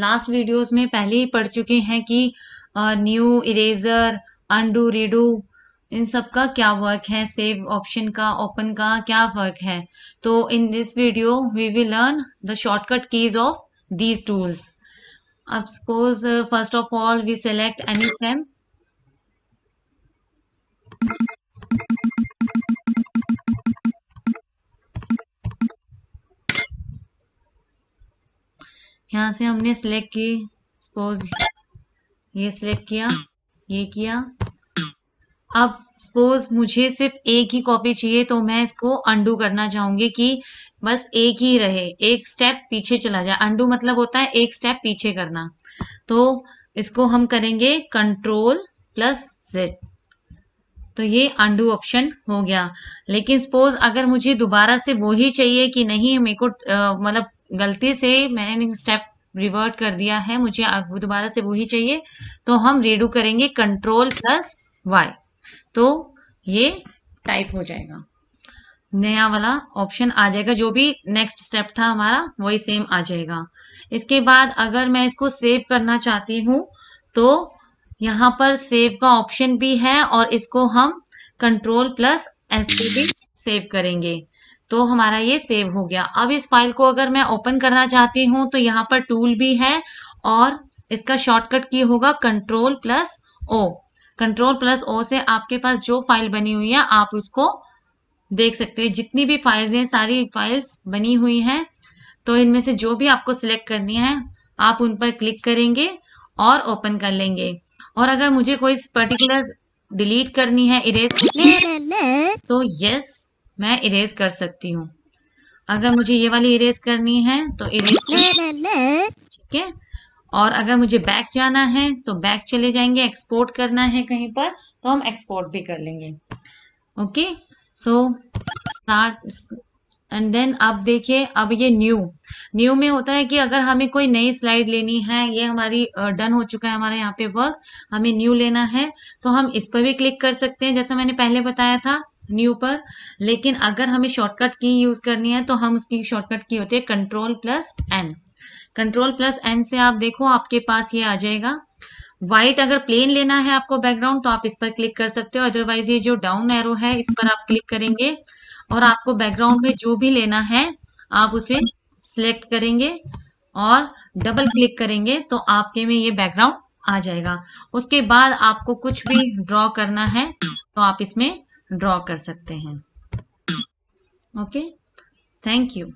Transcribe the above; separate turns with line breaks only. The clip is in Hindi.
लास्ट वीडियोस में पहले ही पढ़ चुके हैं कि न्यू इरेजर अंडू रीडू इन सब का क्या वर्क है सेव ऑप्शन का ओपन का क्या वर्क है तो in this video we will learn the shortcut keys of these tools अब suppose first of all we select any frame यहाँ से हमने सेलेक्ट की सपोज ये सिलेक्ट किया ये किया अब सपोज मुझे सिर्फ एक ही कॉपी चाहिए तो मैं इसको अंडू करना चाहूंगी कि बस एक ही रहे एक स्टेप पीछे चला जाए अंडू मतलब होता है एक स्टेप पीछे करना तो इसको हम करेंगे कंट्रोल प्लस जेड तो ये अंडू ऑप्शन हो गया लेकिन सपोज अगर मुझे दोबारा से वो ही चाहिए कि नहीं मेरे को मतलब गलती से मैंने स्टेप रिवर्ट कर दिया है मुझे दोबारा से वही चाहिए तो हम रीडू करेंगे कंट्रोल प्लस वाई तो ये टाइप हो जाएगा नया वाला ऑप्शन आ जाएगा जो भी नेक्स्ट स्टेप था हमारा वही सेम आ जाएगा इसके बाद अगर मैं इसको सेव करना चाहती हूँ तो यहाँ पर सेव का ऑप्शन भी है और इसको हम कंट्रोल प्लस एस भी सेव करेंगे तो हमारा ये सेव हो गया अब इस फाइल को अगर मैं ओपन करना चाहती हूँ तो यहाँ पर टूल भी है और इसका शॉर्टकट की होगा control plus O control plus O से आपके पास जो फाइल बनी हुई है आप उसको देख सकते हो जितनी भी फाइल्स हैं सारी फाइल्स बनी हुई हैं तो इनमें से जो भी आपको सिलेक्ट करनी है आप उन पर क्लिक करेंगे और ओपन कर लेंगे और अगर मुझे कोई पर्टिकुलर डिलीट करनी है इरेज तो यस मैं इरेज कर सकती हूँ अगर मुझे ये वाली इरेज करनी है तो इरेज ठीक है और अगर मुझे बैक जाना है तो बैक चले जाएंगे एक्सपोर्ट करना है कहीं पर तो हम एक्सपोर्ट भी कर लेंगे okay so start and then अब देखिए अब ये न्यू न्यू में होता है कि अगर हमें कोई नई स्लाइड लेनी है ये हमारी डन हो चुका है हमारे यहाँ पे वर्क हमें न्यू लेना है तो हम इस पर भी क्लिक कर सकते हैं जैसा मैंने पहले बताया था न्यू पर लेकिन अगर हमें शॉर्टकट की यूज़ करनी है तो हम उसकी शॉर्टकट की होती है control plus N control plus N से आप देखो आपके पास ये आ जाएगा व्हाइट अगर प्लेन लेना है आपको बैकग्राउंड तो आप इस पर क्लिक कर सकते हो अदरवाइज ये जो डाउन एरो है इस पर आप क्लिक करेंगे और आपको बैकग्राउंड में जो भी लेना है आप उसे सिलेक्ट करेंगे और डबल क्लिक करेंगे तो आपके में ये बैकग्राउंड आ जाएगा उसके बाद आपको कुछ भी ड्रॉ करना है तो आप इसमें ड्रॉ कर सकते हैं ओके थैंक यू